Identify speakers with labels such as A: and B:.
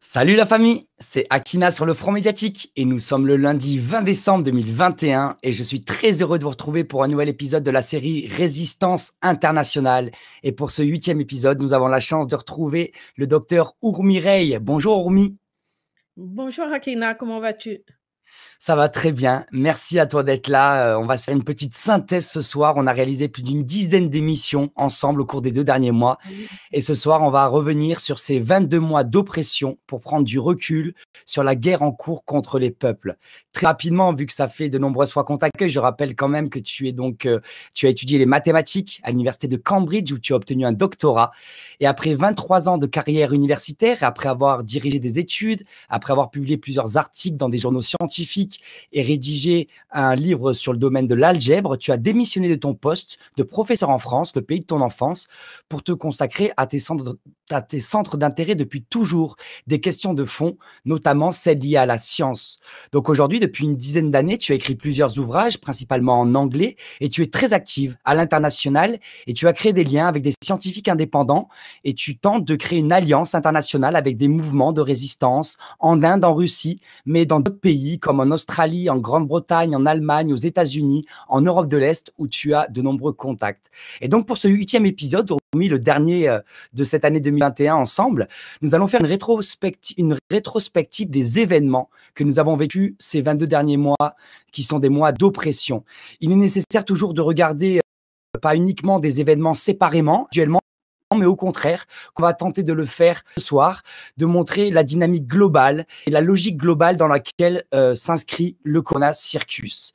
A: Salut la famille, c'est Akina sur le front médiatique et nous sommes le lundi 20 décembre 2021 et je suis très heureux de vous retrouver pour un nouvel épisode de la série Résistance internationale. Et pour ce huitième épisode, nous avons la chance de retrouver le docteur Rey. Bonjour Ourmi. Bonjour Akina, comment vas-tu ça va très bien. Merci à toi d'être là. Euh, on va se faire une petite synthèse ce soir. On a réalisé plus d'une dizaine d'émissions ensemble au cours des deux derniers mois. Ah et ce soir, on va revenir sur ces 22 mois d'oppression pour prendre du recul sur la guerre en cours contre les peuples. Très rapidement, vu que ça fait de nombreuses fois qu'on t'accueille, je rappelle quand même que tu es donc, euh, tu as étudié les mathématiques à l'université de Cambridge où tu as obtenu un doctorat. Et après 23 ans de carrière universitaire, après avoir dirigé des études, après avoir publié plusieurs articles dans des journaux scientifiques, et rédigé un livre sur le domaine de l'algèbre, tu as démissionné de ton poste de professeur en France, le pays de ton enfance, pour te consacrer à tes centres, à tes centres d'intérêt depuis toujours, des questions de fond, notamment celles liées à la science. Donc aujourd'hui, depuis une dizaine d'années, tu as écrit plusieurs ouvrages, principalement en anglais, et tu es très active à l'international, et tu as créé des liens avec des scientifiques indépendants, et tu tentes de créer une alliance internationale avec des mouvements de résistance en Inde, en Russie, mais dans d'autres pays comme en Australie, en Grande-Bretagne, en Allemagne, aux États-Unis, en Europe de l'Est, où tu as de nombreux contacts. Et donc pour ce huitième épisode, hormis le dernier euh, de cette année 2021 ensemble, nous allons faire une, rétrospective, des événements que nous avons vécus ces 22 derniers mois, qui sont des mois d'oppression. Il est nécessaire toujours de regarder euh, pas uniquement des événements séparément, mais au contraire, qu'on va tenter de le faire ce soir, de montrer la dynamique globale et la logique globale dans laquelle euh, s'inscrit le Corona Circus.